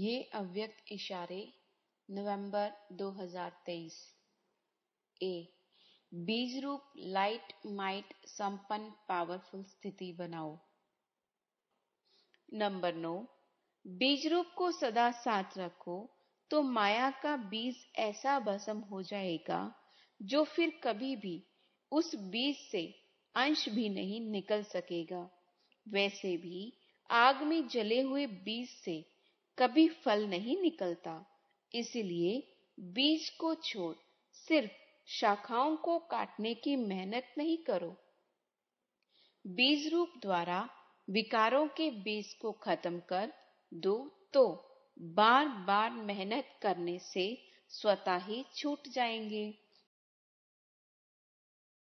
ये अव्यक्त इशारे नवंबर 2023 ए बीज रूप लाइट माइट संपन्न पावरफुल स्थिति बनाओ नंबर नो बीज रूप को सदा साथ रखो तो माया का बीज ऐसा भसम हो जाएगा जो फिर कभी भी उस बीज से अंश भी नहीं निकल सकेगा वैसे भी आग में जले हुए बीज से कभी फल नहीं निकलता इसलिए बीज को छोड़ सिर्फ शाखाओं को काटने की मेहनत नहीं करो बीज रूप द्वारा विकारों के बीज को खत्म कर दो तो बार बार मेहनत करने से स्वतः ही छूट जाएंगे